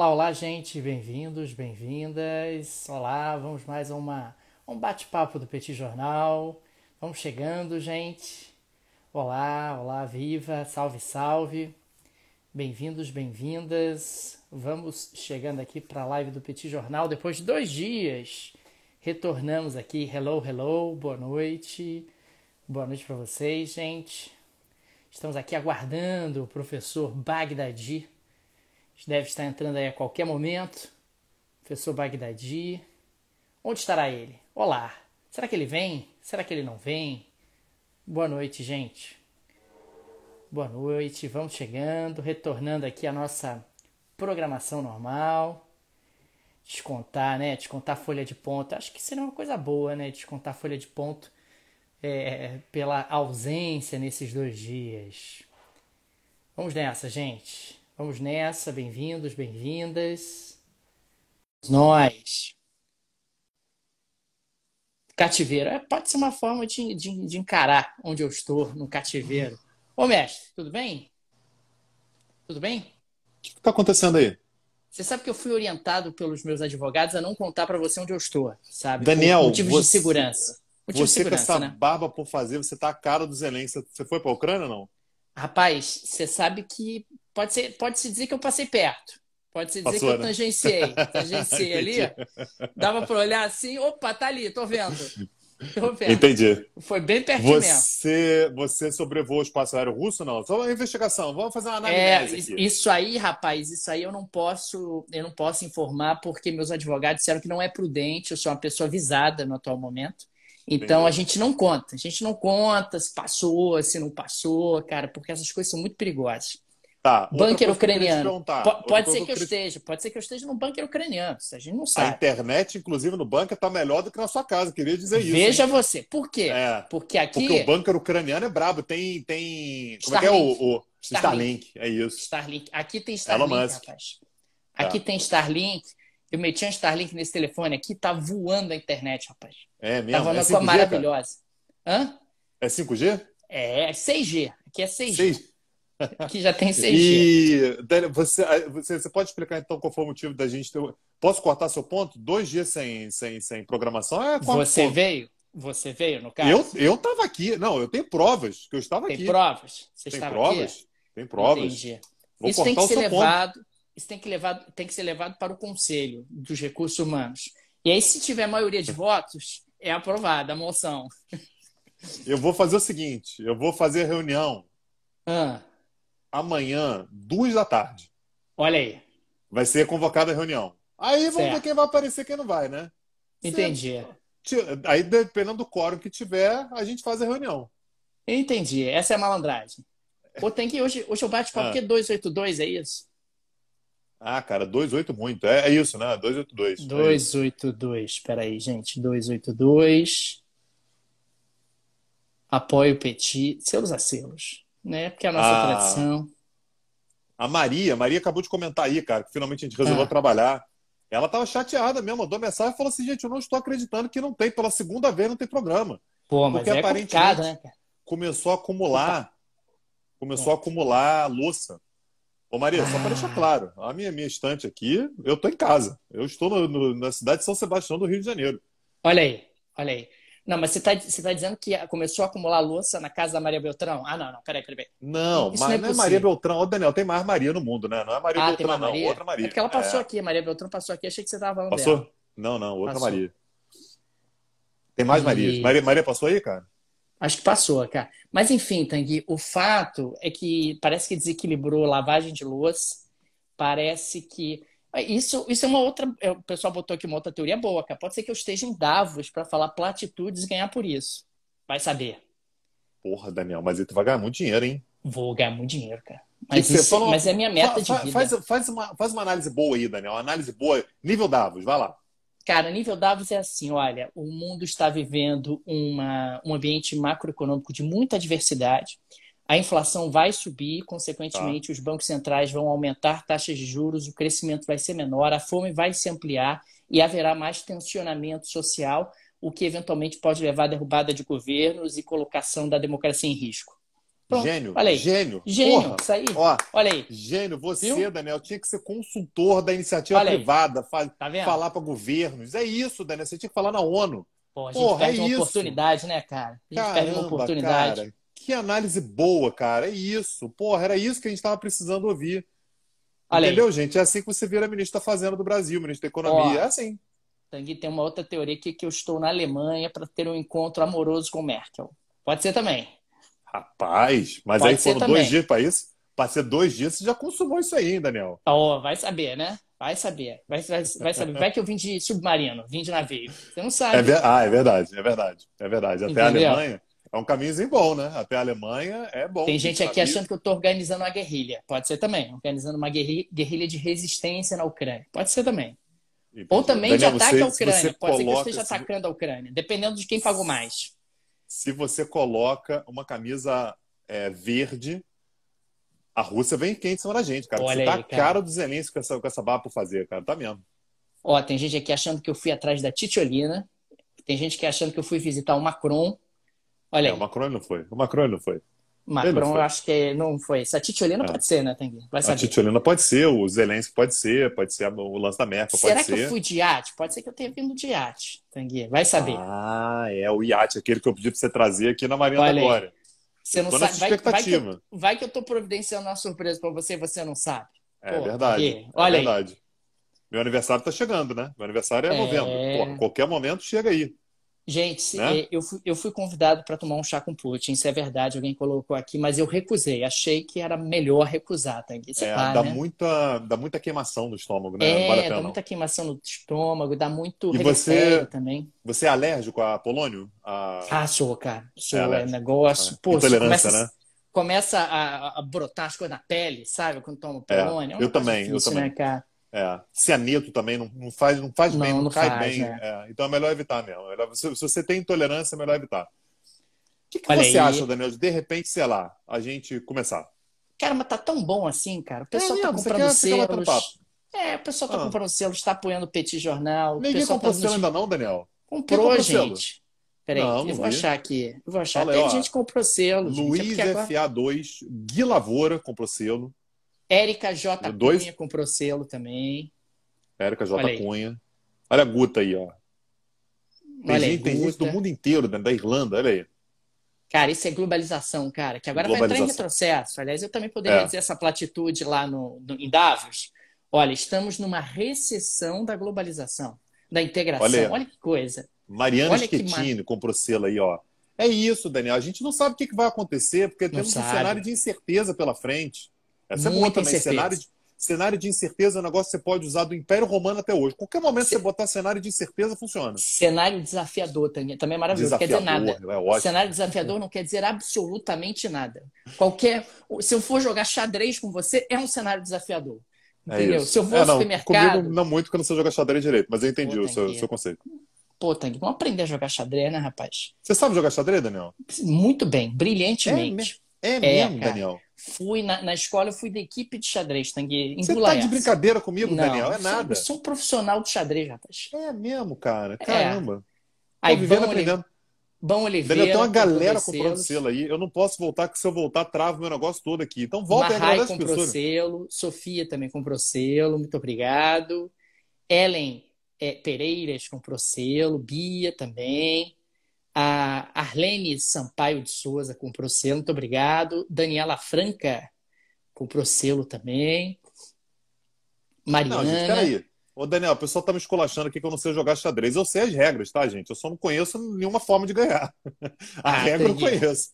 Olá, olá, gente, bem-vindos, bem-vindas. Olá, vamos mais a uma, um bate-papo do Petit Jornal. Vamos chegando, gente. Olá, olá, viva, salve, salve. Bem-vindos, bem-vindas. Vamos chegando aqui para a live do Petit Jornal depois de dois dias. Retornamos aqui. Hello, hello, boa noite. Boa noite para vocês, gente. Estamos aqui aguardando o professor Bagdadi Deve estar entrando aí a qualquer momento. Professor Bagdadi. Onde estará ele? Olá! Será que ele vem? Será que ele não vem? Boa noite, gente. Boa noite. Vamos chegando, retornando aqui a nossa programação normal. Descontar, né? Descontar folha de ponto. Acho que seria uma coisa boa, né? Descontar folha de ponto é, pela ausência nesses dois dias. Vamos nessa, gente. Vamos nessa, bem-vindos, bem-vindas. Nós. Cativeiro. É, pode ser uma forma de, de, de, encarar onde eu estou, no cativeiro. Ô, mestre, tudo bem? Tudo bem? O que está acontecendo aí? Você sabe que eu fui orientado pelos meus advogados a não contar para você onde eu estou, sabe? Daniel, Por motivos você, de segurança. Motivos você de segurança, com essa né? barba por fazer, você tá a cara do Zelensky. Você foi para a Ucrânia ou não? Rapaz, você sabe que pode ser, pode se dizer que eu passei perto. Pode se dizer Passou, que eu né? tangenciei. Tangenciei ali. Dava para olhar assim, opa, tá ali, tô vendo. Tô vendo. Entendi. Foi bem perto você, mesmo. Você sobrevoou o espaço aéreo russo, não? Só uma investigação, vamos fazer uma análise. É, isso aí, rapaz, isso aí eu não posso, eu não posso informar, porque meus advogados disseram que não é prudente, eu sou uma pessoa visada no atual momento. Então a gente não conta, a gente não conta se passou, se não passou, cara, porque essas coisas são muito perigosas. Tá, bunker ucraniano. pode ser que eu esteja, pode ser que eu esteja no bunker ucraniano, a gente não sabe. A internet, inclusive, no bunker está melhor do que na sua casa, queria dizer isso. Veja você. Por quê? É, porque aqui. Porque o bunker ucraniano é brabo, tem. tem... Como é que é o. o... Starlink. Starlink. é isso. Starlink. Aqui tem Starlink, rapaz. Tá. Aqui é. tem Starlink. Eu meti um Starlink nesse telefone aqui, tá voando a internet, rapaz. É mesmo? tá é uma coisa maravilhosa. Cara? Hã? É 5G? É, 6G. É aqui é 6G. 6... Que já tem seis dias. E, você, você, você, pode explicar então qual foi o motivo da gente ter. Posso cortar seu ponto? Dois dias sem, sem, sem programação é Você veio? Você veio, no caso? Eu, eu tava aqui. Não, eu tenho provas que eu estava tem aqui. Tem provas? Você tem provas? Aqui? Tem provas. Entendi. Vou isso tem que ser levado. Ponto. Isso tem que, levado, tem que ser levado para o Conselho dos Recursos Humanos. E aí, se tiver maioria de votos, é aprovada a moção. Eu vou fazer o seguinte: eu vou fazer a reunião. Ah amanhã, duas da tarde. Olha aí. Vai ser convocada a reunião. Aí vamos certo. ver quem vai aparecer e quem não vai, né? Entendi. Certo. Aí, dependendo do quórum que tiver, a gente faz a reunião. Entendi. Essa é a malandragem. Pô, tem que hoje, hoje eu bato papo ah. que 282 é, é isso? Ah, cara, 28 muito. É, é isso, né? 282. 282. Espera aí, gente. 282. Apoio Petit. Selos a selos né? Porque é a nossa a... Ah. tradição. A Maria, a Maria acabou de comentar aí, cara, que finalmente a gente resolveu ah. trabalhar. Ela estava chateada mesmo, mandou mensagem e falou assim, gente, eu não estou acreditando que não tem, pela segunda vez não tem programa. Pô, mas Porque é aparentemente né, começou a acumular, começou a é. acumular louça. Ô Maria, ah. só para deixar claro, a minha, minha estante aqui, eu tô em casa. Eu estou no, no, na cidade de São Sebastião do Rio de Janeiro. Olha aí, olha aí. Não, mas você está você tá dizendo que ah, começou a acumular louça na casa da Maria Beltrão? Ah, não, não, peraí, peraí. Não, Isso mas não é, não é Maria Beltrão. Ô, Daniel, tem mais Maria no mundo, né? Não é Maria ah, Beltrão, não. Maria? Outra Maria. É porque ela passou é. aqui, a Maria Beltrão passou aqui, achei que você estava falando passou? dela. Não, não, outra passou. Maria. Tem mais e... Maria. Maria. Maria passou aí, cara? Acho que passou, cara. Mas enfim, Tanguy, o fato é que parece que desequilibrou lavagem de louça, parece que é, isso, isso é uma outra. É, o pessoal botou aqui uma outra teoria boa, cara. Pode ser que eu esteja em Davos para falar platitudes e ganhar por isso. Vai saber. Porra, Daniel, mas tu vai ganhar muito dinheiro, hein? Vou ganhar muito dinheiro, cara. Mas, isso, mas é minha meta fa, fa, de vida. Faz, faz, uma, faz uma análise boa aí, Daniel. Uma análise boa. Nível Davos, vai lá. Cara, nível Davos é assim, olha, o mundo está vivendo uma, um ambiente macroeconômico de muita diversidade a inflação vai subir, consequentemente, tá. os bancos centrais vão aumentar taxas de juros, o crescimento vai ser menor, a fome vai se ampliar e haverá mais tensionamento social, o que eventualmente pode levar à derrubada de governos e colocação da democracia em risco. Pronto, gênio, olha aí. gênio. Gênio, porra, isso aí. Ó, olha aí. Gênio, você, Viu? Daniel, tinha que ser consultor da iniciativa olha privada, fa tá falar para governos. É isso, Daniel, você tinha que falar na ONU. Pô, a gente porra, é perde é uma isso. oportunidade, né, cara? A gente Caramba, perde uma oportunidade. Cara. Que análise boa, cara. É isso. Porra, era isso que a gente estava precisando ouvir. Olha Entendeu, gente? É assim que você vira ministro da Fazenda do Brasil, ministro da Economia. Ó, é assim. Tanguy, tem uma outra teoria aqui que eu estou na Alemanha para ter um encontro amoroso com Merkel. Pode ser também. Rapaz, mas Pode aí foram também. dois dias para isso? Para ser dois dias, você já consumou isso aí, Daniel? Ó, vai saber, né? Vai saber. Vai, vai, vai saber. Vai que eu vim de submarino, vim de navio. Você não sabe. É ver... Ah, é verdade, é verdade. É verdade. Até Entendeu? a Alemanha é um caminhozinho bom, né? Até a Alemanha é bom. Tem gente aqui achando que eu estou organizando uma guerrilha. Pode ser também. Organizando uma guerrilha de resistência na Ucrânia. Pode ser também. E, Ou também Daniel, de ataque você, à Ucrânia. Pode ser que eu esteja atacando a Ucrânia, dependendo de quem pagou mais. Se você coloca uma camisa é, verde, a Rússia vem quente em cima da gente, cara. Olha você tá aí, tá a cara do Zelensky com essa, com essa barra por fazer, cara. Tá mesmo. Ó, tem gente aqui achando que eu fui atrás da Titiolina. Tem gente que achando que eu fui visitar o Macron. Olha é, aí. o Macron não foi. O Macron não foi. Macron, eu acho que não foi. Se a Titiolina é. pode ser, né, Tanguy? Vai saber. A Titiolina pode ser, o Zelensky pode ser, pode ser o lance da Merkel, Será pode ser. Será que eu fui de iate? Pode ser que eu tenha vindo de iate, Tanguy. Vai saber. Ah, é o iate, aquele que eu pedi pra você trazer aqui na Marina Olha da Glória. Você não sabe. Vai, vai, que eu, vai que eu tô providenciando uma surpresa pra você e você não sabe. É Pô, verdade. É olha é verdade. Aí. Meu aniversário tá chegando, né? Meu aniversário é, é... novembro. Pô, qualquer momento chega aí. Gente, né? É, eu, fui, eu fui convidado para tomar um chá com Putin, isso é verdade, alguém colocou aqui, mas eu recusei, achei que era melhor recusar, tá? Esse é, pá, é, dá, né? muita, dá muita queimação no estômago, né? É, vale dá muita queimação no estômago, dá muito e você também. Você é alérgico a polônio? A... Ah, sou, cara, sou, é, é negócio. É. Pô, Intolerância, começa, né? Começa a, a, brotar as coisas na pele, sabe? Quando toma é, polônio. É, eu também, difícil, eu né, também. Né, cara? É. Cianeto também não, não faz, não faz não, bem, não, não cai faz, bem. É. É. Então é melhor evitar mesmo. É se, se, você tem intolerância, é melhor evitar. O que, que você aí. acha, Daniel, de, repente, sei lá, a gente começar? Cara, mas tá tão bom assim, cara. O pessoal é, tá comprando selos. É, o pessoal tá ah. comprando selos, tá apoiando o Petit Jornal. Ninguém tá comprou tá selo ainda não, Daniel? Comprou, comprou gente. Peraí, não, eu vou vi. achar aqui. Eu vou achar. Tem ó, gente comprou selo. Luiz gente, é FA2, Gui Lavoura comprou selo. Érica J. Dois? Cunha comprou selo também. Érica J. Olha Cunha. Aí. Olha a Guta aí, ó. Tem, olha gente, aí, tem gente do mundo inteiro, né? da Irlanda, olha aí. Cara, isso é globalização, cara, que agora vai entrar em retrocesso. Aliás, eu também poderia é. dizer essa platitude lá no, no, em Davos. Olha, estamos numa recessão da globalização, da integração. Olha, olha que coisa. Mariana Schettini comprou selo aí, ó. É isso, Daniel. A gente não sabe o que vai acontecer, porque não temos sabe. um cenário de incerteza pela frente. Essa Muita é boa também. Cenário de, cenário de incerteza é um negócio que você pode usar do Império Romano até hoje. Qualquer momento C... você botar cenário de incerteza, funciona. Cenário desafiador, Tânia, também é maravilhoso. Desafiador, não quer dizer nada. É cenário desafiador não quer dizer absolutamente nada. Qualquer. Se eu for jogar xadrez com você, é um cenário desafiador. É entendeu? É se eu for é, não, ao supermercado. Comigo não muito, porque eu não sei jogar xadrez direito, mas eu entendi Pô, o seu, seu conceito. Pô, Tang, vamos aprender a jogar xadrez, né, rapaz? Você sabe jogar xadrez, Daniel? Muito bem, brilhantemente. É, é, é mesmo, é, cara. Daniel? Fui na, na escola, eu fui da equipe de xadrez, Tanguy. Você tá de brincadeira comigo, não, Daniel? É nada. Eu sou, um profissional de xadrez, rapaz. É mesmo, cara. É. Caramba. É. Aí, Tô vivendo, bom, aprendendo. Bom Oliveira. Daniel, tem uma galera comprando selo aí. Eu não posso voltar, que se eu voltar, travo meu negócio todo aqui. Então volta Mahai aí, comprou pessoas. selo. Sofia também comprou selo. Muito obrigado. Ellen é, Pereiras comprou selo. Bia também. A Arlene Sampaio de Souza comprou selo, muito obrigado. Daniela Franca comprou selo também. Mariana. Não, gente, peraí. Ô, Daniel, o pessoal tá me esculachando aqui que eu não sei jogar xadrez. Eu sei as regras, tá, gente? Eu só não conheço nenhuma forma de ganhar. A ah, regra entendi. eu conheço.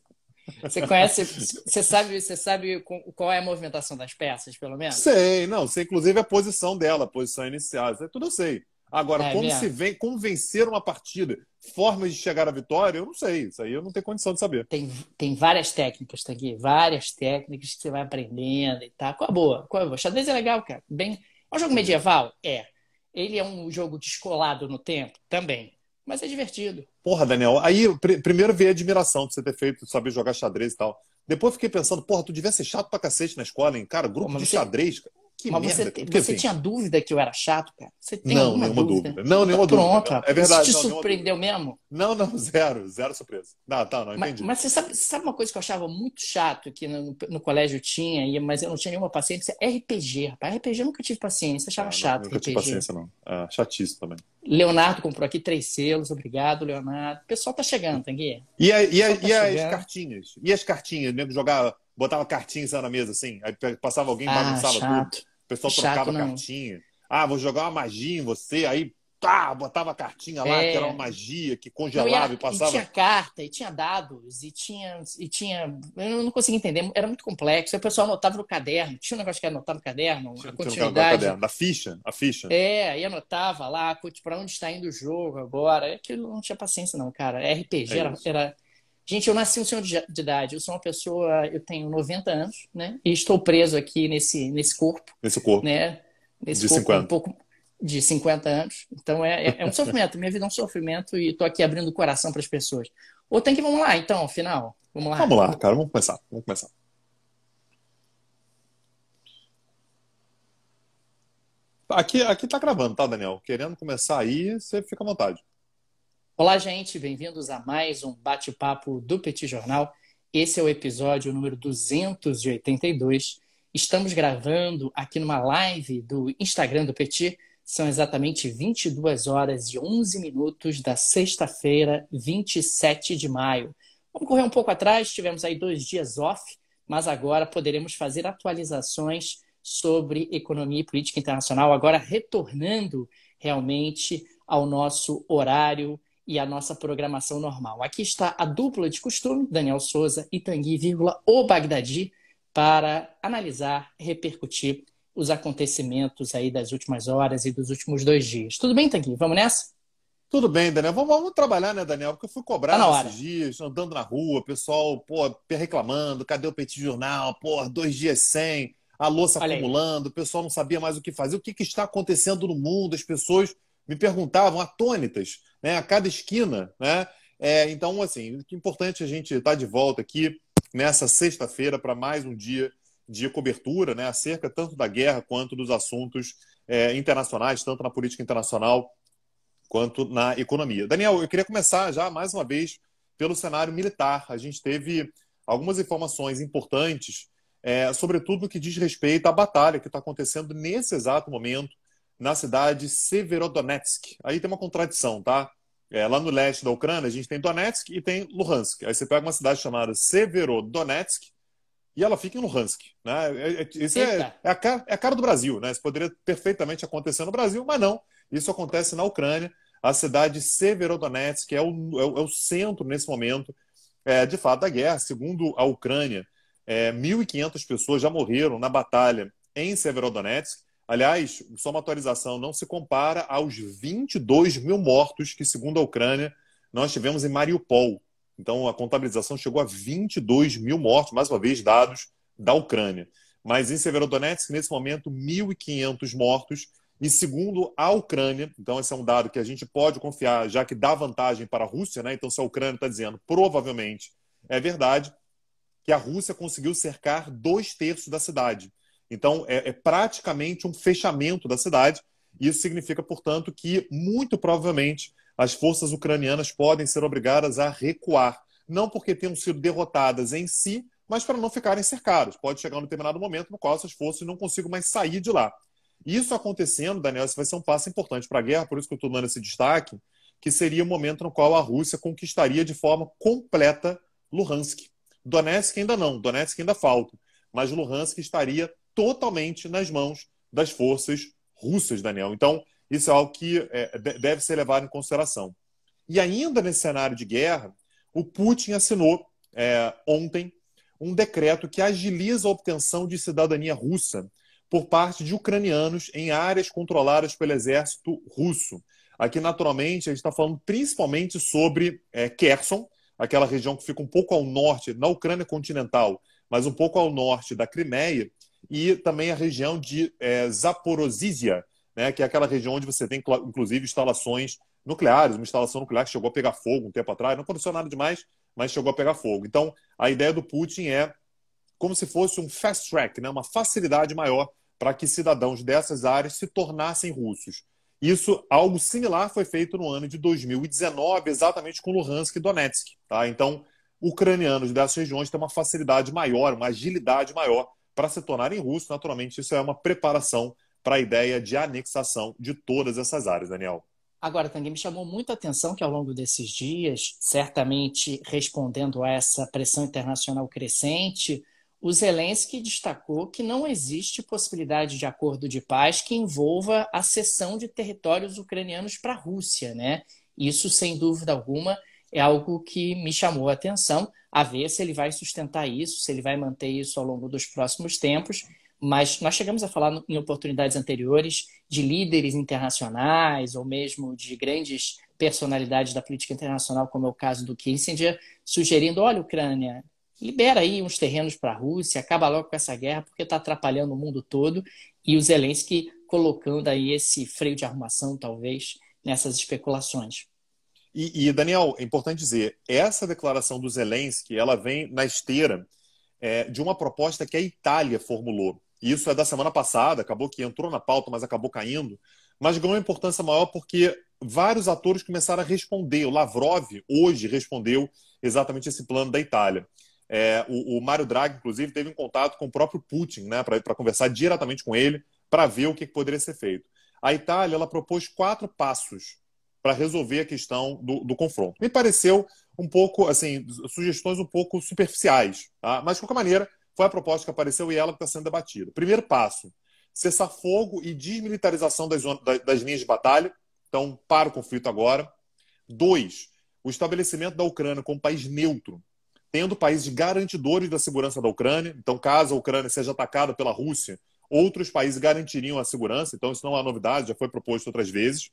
Você conhece, você sabe, você sabe qual é a movimentação das peças, pelo menos? Sei, não, sei inclusive a posição dela, a posição inicial, tudo eu sei. Agora, é, como se vem, como vencer uma partida, formas de chegar à vitória, eu não sei. Isso aí eu não tenho condição de saber. Tem, tem várias técnicas, aqui, várias técnicas que você vai aprendendo e tal. Tá. Qual é a boa? Qual é a boa? Xadrez é legal, cara. Bem... É um jogo medieval? É. Ele é um jogo descolado no tempo? Também. Mas é divertido. Porra, Daniel, aí pr primeiro veio a admiração de você ter feito, saber jogar xadrez e tal. Depois fiquei pensando, porra, tu devia ser chato pra cacete na escola, hein? Cara, grupo de você... xadrez, cara. Que Mas Você, você assim, tinha dúvida que eu era chato, cara? Você tem não, nenhuma dúvida? dúvida? Não, nenhuma Pronto, dúvida. Pronto, é verdade. Isso te não, surpreendeu mesmo? Não, não, zero, zero surpresa. Não, tá, não entendi. Mas, mas você sabe, sabe, uma coisa que eu achava muito chato que no, no, no colégio tinha, mas eu não tinha nenhuma paciência? RPG, rapaz. RPG eu nunca tive paciência, achava ah, chato. Não, nunca tive paciência, não. Ah, chatíssimo também. Leonardo comprou aqui três selos, obrigado, Leonardo. O pessoal tá chegando, Tanguy. Tá e, a, e, a, tá e as cartinhas? E as cartinhas? Mesmo jogar, jogava, botava cartinhas na mesa, assim, aí passava alguém e ah, bagunçava chato. tudo. O pessoal Chato, trocava não. Né? cartinha. Ah, vou jogar uma magia em você, aí tá, botava a cartinha lá, é. que era é. uma magia, que congelava e, e, passava. E tinha carta, e tinha dados, e tinha. E tinha... Eu não conseguia entender, era muito complexo. Aí o pessoal anotava no caderno, tinha um negócio que anotava no caderno, tinha, a continuidade. Caderno, da ficha, a ficha. É, e anotava lá, para onde está indo o jogo agora. é eu não tinha paciência, não, cara. É RPG é era, era Gente, eu nasci um senhor de, idade. Eu sou uma pessoa, eu tenho 90 anos, né? E estou preso aqui nesse, nesse corpo. Nesse corpo. Né? Nesse de corpo 50. um pouco de 50 anos. Então é, é, é um sofrimento. Minha vida é um sofrimento e estou aqui abrindo o coração para as pessoas. Ou tem que vamos lá, então, final. Vamos lá. Vamos lá, cara, vamos começar. Vamos começar. Tá, aqui, aqui tá gravando, tá, Daniel? Querendo começar aí, você fica à vontade. Olá, gente, bem-vindos a mais um bate-papo do Petit Jornal. Esse é o episódio número 282. Estamos gravando aqui numa live do Instagram do Petit. São exatamente 22 horas e 11 minutos da sexta-feira, 27 de maio. Vamos correr um pouco atrás, tivemos aí dois dias off, mas agora poderemos fazer atualizações sobre economia e política internacional, agora retornando realmente ao nosso horário e a nossa programação normal. Aqui está a dupla de costume, Daniel Souza e Tanguy, vírgula, o Bagdadi, para analisar, repercutir os acontecimentos aí das últimas horas e dos últimos dois dias. Tudo bem, Tanguy? Vamos nessa? Tudo bem, Daniel. Vamos, vamos, trabalhar, né, Daniel? Porque eu fui cobrado tá esses dias, andando na rua, pessoal, pô, reclamando, cadê o Petit Jornal? Pô, dois dias sem, a louça Olha acumulando, aí. o pessoal não sabia mais o que fazer. O que, que está acontecendo no mundo? As pessoas me perguntavam atônitas, né, a cada esquina, né? É, então, assim, que é importante a gente estar tá de volta aqui nessa sexta-feira para mais um dia de cobertura, né, acerca tanto da guerra quanto dos assuntos é, internacionais, tanto na política internacional quanto na economia. Daniel, eu queria começar já mais uma vez pelo cenário militar. A gente teve algumas informações importantes, é, sobretudo no que diz respeito à batalha que está acontecendo nesse exato momento na cidade Severodonetsk. Aí tem uma contradição, tá? É, lá no leste da Ucrânia, a gente tem Donetsk e tem Luhansk. Aí você pega uma cidade chamada Severodonetsk e ela fica em Luhansk. Né? Isso é, é, é, é a cara, é, a cara, do Brasil, né? Isso poderia perfeitamente acontecer no Brasil, mas não. Isso acontece na Ucrânia. A cidade Severodonetsk é o, é o é centro, nesse momento, de fato, da guerra. Segundo a Ucrânia, 1.500 pessoas já morreram na batalha em Severodonetsk. Aliás, só uma atualização, não se compara aos 22 mil mortos que, segundo a Ucrânia, nós tivemos em Mariupol. Então, a contabilização chegou a 22 mil mortos, mais uma vez, dados da Ucrânia. Mas em Severodonetsk, nesse momento, 1.500 mortos. E segundo a Ucrânia, então esse é um dado que a gente pode confiar, já que dá vantagem para a Rússia, né? Então, se a Ucrânia está dizendo, provavelmente é verdade, que a Rússia conseguiu cercar dois terços da cidade. Então, é, é praticamente um fechamento da cidade. Isso significa, portanto, que muito provavelmente as forças ucranianas podem ser obrigadas a recuar. Não porque tenham sido derrotadas em si, mas para não ficarem cercadas. Pode chegar um determinado momento no qual essas forças não consigam mais sair de lá. Isso acontecendo, Daniel, isso vai ser um passo importante para a guerra, por isso que eu estou dando esse destaque, que seria o momento no qual a Rússia conquistaria de forma completa Luhansk. Donetsk ainda não, Donetsk ainda falta, mas Luhansk estaria totalmente nas mãos das forças russas, Daniel. Então, isso é algo que é, deve ser levado em consideração. E ainda nesse cenário de guerra, o Putin assinou é, ontem um decreto que agiliza a obtenção de cidadania russa por parte de ucranianos em áreas controladas pelo exército russo. Aqui, naturalmente, a gente está falando principalmente sobre é, Kherson, aquela região que fica um pouco ao norte, na Ucrânia continental, mas um pouco ao norte da Crimeia, e também a região de é, Zaporozhia, né, que é aquela região onde você tem, inclusive, instalações nucleares. Uma instalação nuclear que chegou a pegar fogo um tempo atrás, não aconteceu nada demais, mas chegou a pegar fogo. Então, a ideia do Putin é como se fosse um fast track, né, uma facilidade maior para que cidadãos dessas áreas se tornassem russos. Isso, algo similar foi feito no ano de 2019, exatamente com Luhansk e Donetsk. Tá? Então, ucranianos dessas regiões têm uma facilidade maior, uma agilidade maior para se tornarem russos. Naturalmente, isso é uma preparação para a ideia de anexação de todas essas áreas, Daniel. Agora, também me chamou muita atenção que ao longo desses dias, certamente respondendo a essa pressão internacional crescente, o Zelensky destacou que não existe possibilidade de acordo de paz que envolva a cessão de territórios ucranianos para a Rússia, né? Isso, sem dúvida alguma, é algo que me chamou a atenção, a ver se ele vai sustentar isso, se ele vai manter isso ao longo dos próximos tempos. Mas nós chegamos a falar em oportunidades anteriores de líderes internacionais ou mesmo de grandes personalidades da política internacional, como é o caso do Kissinger, sugerindo: olha, Ucrânia, libera aí uns terrenos para a Rússia, acaba logo com essa guerra, porque está atrapalhando o mundo todo. E o Zelensky colocando aí esse freio de arrumação, talvez, nessas especulações. E, e, Daniel, é importante dizer, essa declaração do Zelensky, ela vem na esteira é, de uma proposta que a Itália formulou. Isso é da semana passada, acabou que entrou na pauta, mas acabou caindo. Mas ganhou uma importância maior porque vários atores começaram a responder. O Lavrov, hoje, respondeu exatamente esse plano da Itália. É, o, o Mário Draghi, inclusive, teve um contato com o próprio Putin, né, para conversar diretamente com ele, para ver o que, que poderia ser feito. A Itália ela propôs quatro passos para resolver a questão do, do, confronto. Me pareceu um pouco, assim, sugestões um pouco superficiais, tá? mas de qualquer maneira, foi a proposta que apareceu e ela está sendo debatida. Primeiro passo: cessar fogo e desmilitarização das, das, das linhas de batalha. Então, para o conflito agora. Dois, o estabelecimento da Ucrânia como país neutro, tendo países garantidores da segurança da Ucrânia. Então, caso a Ucrânia seja atacada pela Rússia, outros países garantiriam a segurança. Então, isso não é novidade, já foi proposto outras vezes.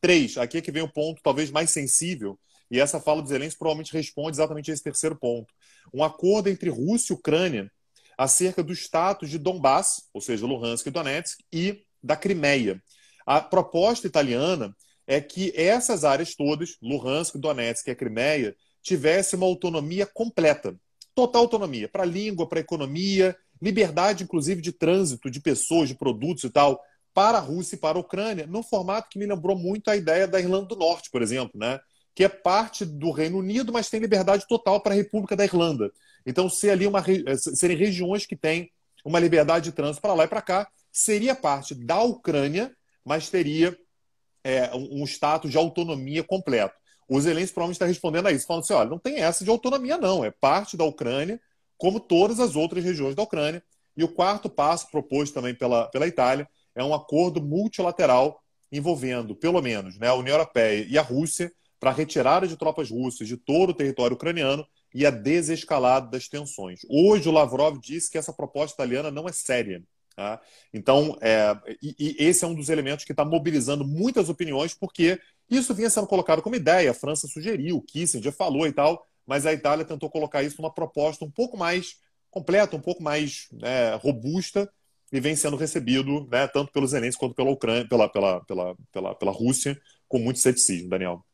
Três, aqui é que vem o ponto talvez mais sensível, e essa fala do Zelensky provavelmente responde exatamente a esse terceiro ponto. Um acordo entre Rússia e Ucrânia acerca do status de Donbass, ou seja, Luhansk e Donetsk, e da Crimeia. A proposta italiana é que essas áreas todas, Luhansk, Donetsk e a Crimeia, tivessem uma autonomia completa, total autonomia, para a língua, para a economia, liberdade, inclusive, de trânsito de pessoas, de produtos e tal, para a Rússia e para a Ucrânia, num formato que me lembrou muito a ideia da Irlanda do Norte, por exemplo, né? que é parte do Reino Unido, mas tem liberdade total para a República da Irlanda. Então, ser ali uma, eh, serem regiões que têm uma liberdade de trânsito para lá e para cá, seria parte da Ucrânia, mas teria é, um status de autonomia completo. O Zelensky provavelmente está respondendo a isso, falando assim: olha, não tem essa de autonomia, não, é parte da Ucrânia, como todas as outras regiões da Ucrânia. E o quarto passo proposto também pela, pela Itália é um acordo multilateral envolvendo, pelo menos, né, a União Europeia e a Rússia para a retirada de tropas russas de todo o território ucraniano e a desescalada das tensões. Hoje, o Lavrov disse que essa proposta italiana não é séria. Tá? Então, é, e, e esse é um dos elementos que está mobilizando muitas opiniões, porque isso vinha sendo colocado como ideia. A França sugeriu, Kissinger falou e tal, mas a Itália tentou colocar isso numa proposta um pouco mais completa, um pouco mais é, robusta, e vem sendo recebido, né, tanto pelos zelenses quanto pela Ucrânia, pela, pela, pela, pela, pela Rússia, com muito ceticismo, Daniel.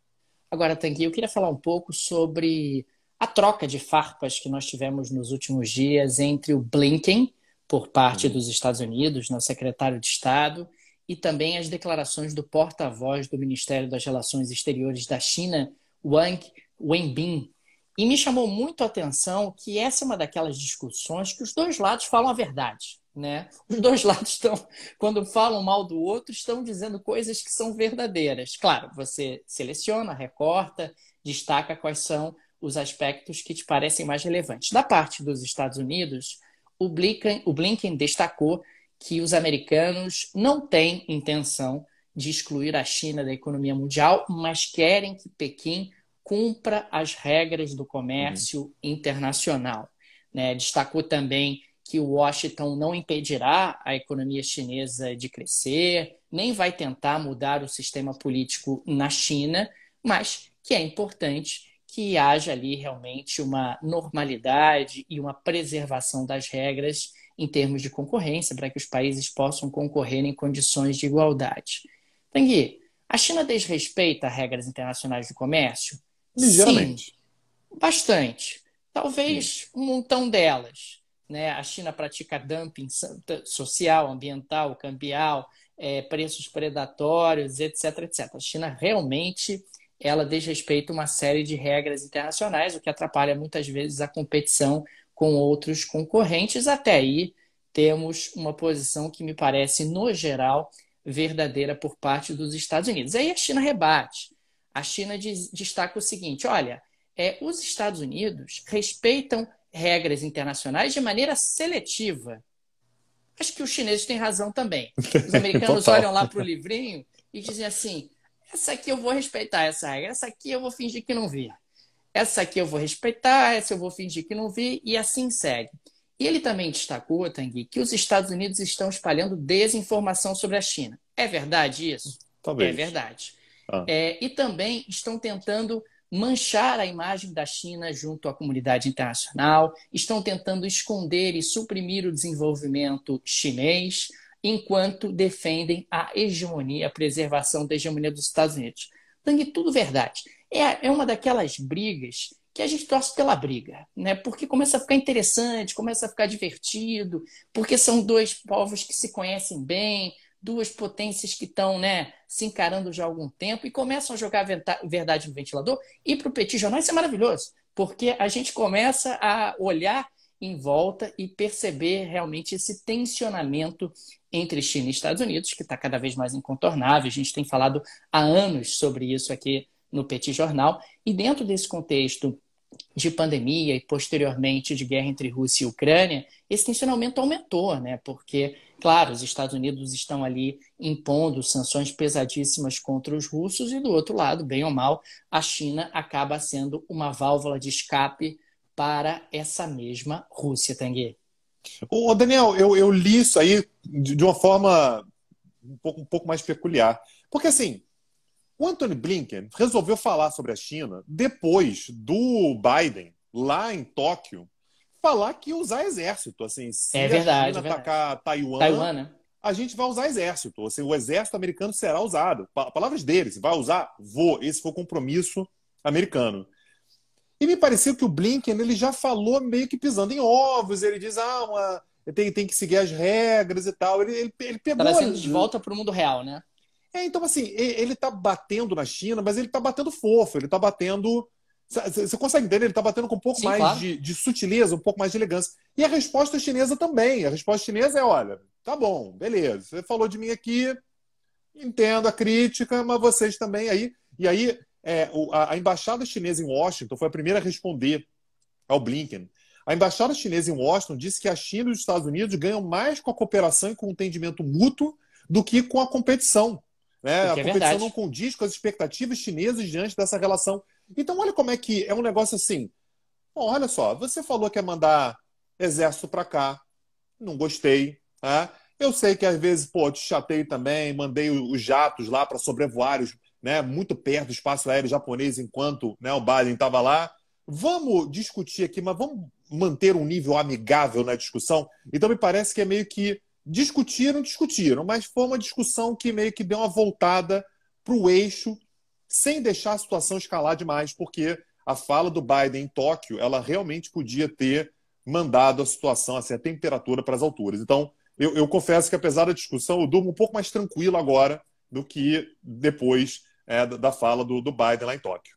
Agora, Tanguy, eu queria falar um pouco sobre a troca de farpas que nós tivemos nos últimos dias entre o Blinken, por parte uhum. dos Estados Unidos, nosso né, secretário de Estado, e também as declarações do porta-voz do Ministério das Relações Exteriores da China, Wang Wenbin. E me chamou muito a atenção que essa é uma daquelas discussões que os dois lados falam a verdade. Né? Os dois lados estão, quando falam mal do outro, estão dizendo coisas que são verdadeiras. Claro, você seleciona, recorta, destaca quais são os aspectos que te parecem mais relevantes. Da parte dos Estados Unidos, o Blinken, o Blinken destacou que os americanos não têm intenção de excluir a China da economia mundial, mas querem que Pequim cumpra as regras do comércio uhum. internacional. Né? Destacou também que Washington não impedirá a economia chinesa de crescer, nem vai tentar mudar o sistema político na China, mas que é importante que haja ali realmente uma normalidade e uma preservação das regras em termos de concorrência, para que os países possam concorrer em condições de igualdade. Tanguy, a China desrespeita regras internacionais de comércio? Ligeiramente. Sim, bastante. Talvez Sim. um montão delas. Né? A China pratica dumping social, ambiental, cambial, é, preços predatórios, etc, etc. A China realmente ela desrespeita uma série de regras internacionais, o que atrapalha muitas vezes a competição com outros concorrentes. Até aí temos uma posição que me parece, no geral, verdadeira por parte dos Estados Unidos. Aí a China rebate. A China diz, destaca o seguinte: olha, é, os Estados Unidos respeitam regras internacionais de maneira seletiva. Acho que os chineses têm razão também. Os americanos olham lá para o livrinho e dizem assim: essa aqui eu vou respeitar essa regra, essa aqui eu vou fingir que não vi. Essa aqui eu vou respeitar, essa eu vou fingir que não vi, e assim segue. E ele também destacou, Tangi que os Estados Unidos estão espalhando desinformação sobre a China. É verdade isso? Talvez. É verdade. Ah. É, e também estão tentando manchar a imagem da China junto à comunidade internacional, estão tentando esconder e suprimir o desenvolvimento chinês, enquanto defendem a hegemonia, a preservação da hegemonia dos Estados Unidos. Tang, tudo verdade. É, é uma daquelas brigas que a gente torce pela briga, né? Porque começa a ficar interessante, começa a ficar divertido, porque são dois povos que se conhecem bem, duas potências que estão né, se encarando já há algum tempo e começam a jogar verdade no ventilador. E para o Petit Jornal isso é maravilhoso, porque a gente começa a olhar em volta e perceber realmente esse tensionamento entre China e Estados Unidos, que está cada vez mais incontornável. A gente tem falado há anos sobre isso aqui no Petit Jornal. E dentro desse contexto de pandemia e posteriormente de guerra entre Rússia e Ucrânia, esse tensionamento aumentou, né? Porque Claro, os Estados Unidos estão ali impondo sanções pesadíssimas contra os russos, e do outro lado, bem ou mal, a China acaba sendo uma válvula de escape para essa mesma Rússia, Tanguê. Ô, Daniel, eu, eu li isso aí de uma forma um pouco, um pouco mais peculiar. Porque, assim, o Anthony Blinken resolveu falar sobre a China depois do Biden, lá em Tóquio, falar que usar exército. Assim, se é verdade, a China é atacar Taiwan, Taiwan né? a gente vai usar exército. Assim, o exército americano será usado. Palavras deles, vai usar, vou. Esse foi o compromisso americano. E me pareceu que o Blinken ele já falou meio que pisando em ovos. Ele diz, ah, uma... tem, tem que seguir as regras e tal. Ele, ele, ele pegou... Tá de volta para o mundo real, né? É, então, assim, ele está batendo na China, mas ele está batendo fofo, ele está batendo você consegue entender? Ele está batendo com um pouco Sim, mais claro. de, de, sutileza, um pouco mais de elegância. E a resposta chinesa também. A resposta chinesa é: olha, tá bom, beleza. Você falou de mim aqui, entendo a crítica, mas vocês também aí. E aí, é, a, embaixada chinesa em Washington foi a primeira a responder ao Blinken. A embaixada chinesa em Washington disse que a China e os Estados Unidos ganham mais com a cooperação e com o entendimento mútuo do que com a competição. Né? A é competição é não condiz com as expectativas chinesas diante dessa relação então, olha como é que é um negócio assim. Bom, olha só, você falou que ia mandar exército para cá, não gostei. Tá? Eu sei que às vezes, pô, te chatei também, mandei os jatos lá para sobrevoar os, né, muito perto do espaço aéreo japonês enquanto né, o Biden estava lá. Vamos discutir aqui, mas vamos manter um nível amigável na discussão. Então, me parece que é meio que discutiram, discutiram, mas foi uma discussão que meio que deu uma voltada para o eixo sem deixar a situação escalar demais, porque a fala do Biden em Tóquio, ela realmente podia ter mandado a situação, assim, a temperatura para as alturas. Então, eu, eu, confesso que apesar da discussão, eu durmo um pouco mais tranquilo agora do que depois é, da fala do, do Biden lá em Tóquio.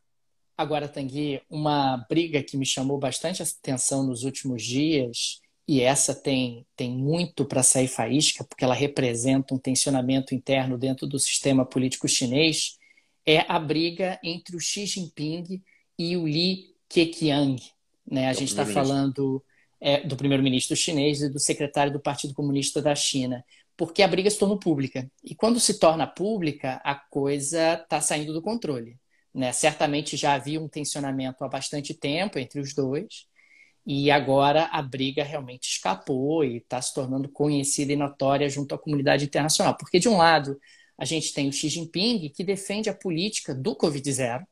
Agora, Tanguy, uma briga que me chamou bastante atenção nos últimos dias, e essa tem, tem muito para sair faísca, porque ela representa um tensionamento interno dentro do sistema político chinês, é a briga entre o Xi Jinping e o Li Keqiang. Né? A gente está falando é, do primeiro-ministro chinês e do secretário do Partido Comunista da China, porque a briga se tornou pública. E quando se torna pública, a coisa está saindo do controle. Né? Certamente já havia um tensionamento há bastante tempo entre os dois, e agora a briga realmente escapou e está se tornando conhecida e notória junto à comunidade internacional. Porque, de um lado, a gente tem o Xi Jinping, que defende a política do Covid-0,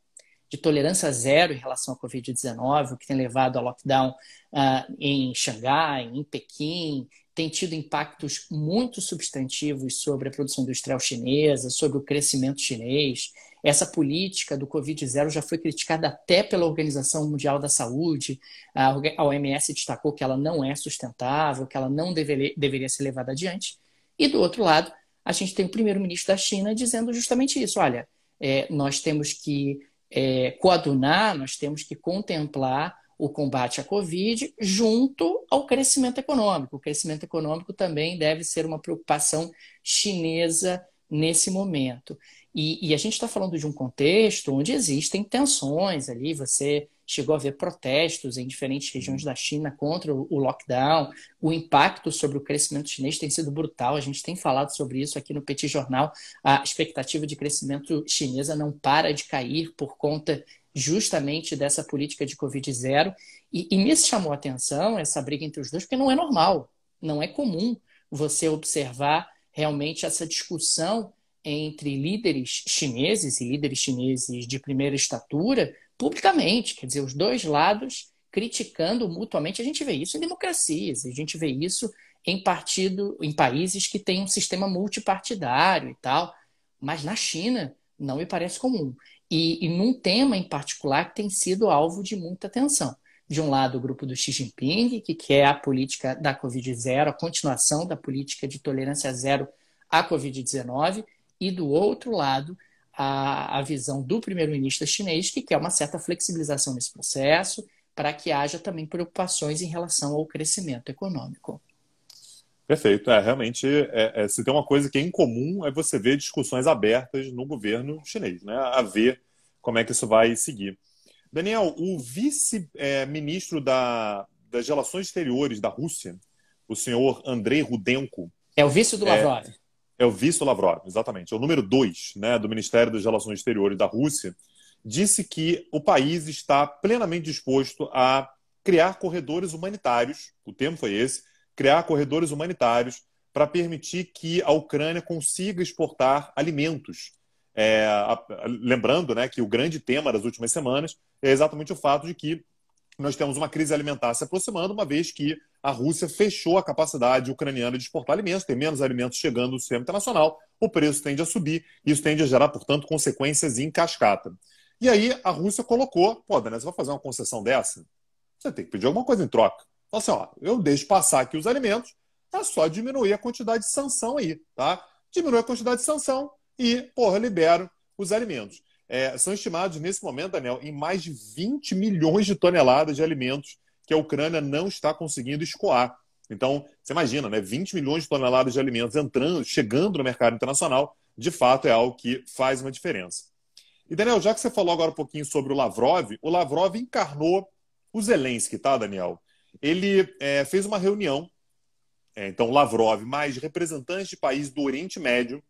de tolerância zero em relação ao Covid-19, o que tem levado a lockdown uh, em Xangai, em Pequim, tem tido impactos muito substantivos sobre a produção industrial chinesa, sobre o crescimento chinês. Essa política do Covid-0 já foi criticada até pela Organização Mundial da Saúde. A OMS destacou que ela não é sustentável, que ela não deveria, deveria ser levada adiante. E, do outro lado, a gente tem o primeiro-ministro da China dizendo justamente isso: olha, é, nós temos que é, coadunar, nós temos que contemplar o combate à Covid junto ao crescimento econômico. O crescimento econômico também deve ser uma preocupação chinesa nesse momento. E, e a gente está falando de um contexto onde existem tensões ali, você chegou a ver protestos em diferentes regiões uhum. da China contra o lockdown. O impacto sobre o crescimento chinês tem sido brutal. A gente tem falado sobre isso aqui no Petit Jornal. A expectativa de crescimento chinesa não para de cair por conta justamente dessa política de Covid zero. E, e me chamou a atenção essa briga entre os dois, porque não é normal, não é comum você observar realmente essa discussão entre líderes chineses e líderes chineses de primeira estatura publicamente, quer dizer, os dois lados criticando mutuamente. A gente vê isso em democracias, a gente vê isso em partido, em países que têm um sistema multipartidário e tal, mas na China não me parece comum. E, e num tema em particular que tem sido alvo de muita atenção. De um lado, o grupo do Xi Jinping, que quer a política da Covid-0, a continuação da política de tolerância zero à Covid-19, e do outro lado, a, a visão do primeiro-ministro chinês, que quer uma certa flexibilização nesse processo, para que haja também preocupações em relação ao crescimento econômico. Perfeito. É, realmente, é, é, se tem uma coisa que é incomum, é você ver discussões abertas no governo chinês, né? a ver como é que isso vai seguir. Daniel, o vice-ministro é, da, das Relações Exteriores da Rússia, o senhor Andrei Rudenko... É o vice do é, Lavrov. É o Visto Lavrov, exatamente. É o número 2 né, do Ministério das Relações Exteriores da Rússia, disse que o país está plenamente disposto a criar corredores humanitários, o termo foi esse, criar corredores humanitários para permitir que a Ucrânia consiga exportar alimentos. É, a, a, lembrando né, que o grande tema das últimas semanas é exatamente o fato de que nós temos uma crise alimentar se aproximando, uma vez que a Rússia fechou a capacidade ucraniana de exportar alimentos, tem menos alimentos chegando no sistema internacional, o preço tende a subir, e isso tende a gerar, portanto, consequências em cascata. E aí a Rússia colocou, pô, Daniel, você vai fazer uma concessão dessa? Você tem que pedir alguma coisa em troca. Fala então, assim, ó, eu deixo passar aqui os alimentos, é tá só diminuir a quantidade de sanção aí, tá? Diminui a quantidade de sanção e, porra, libero os alimentos é, são estimados nesse momento, Daniel, em mais de 20 milhões de toneladas de alimentos que a Ucrânia não está conseguindo escoar. Então, você imagina, né? 20 milhões de toneladas de alimentos entrando, chegando no mercado internacional, de fato é algo que faz uma diferença. E, Daniel, já que você falou agora um pouquinho sobre o Lavrov, o Lavrov encarnou o Zelensky, tá, Daniel? Ele é, fez uma reunião, é, então, Lavrov, mais representantes de países do Oriente Médio,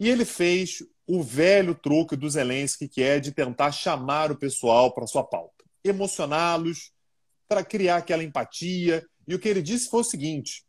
e ele fez o velho truque do Zelensky, que é de tentar chamar o pessoal para sua pauta, emocioná-los, para criar aquela empatia. E o que ele disse foi o seguinte: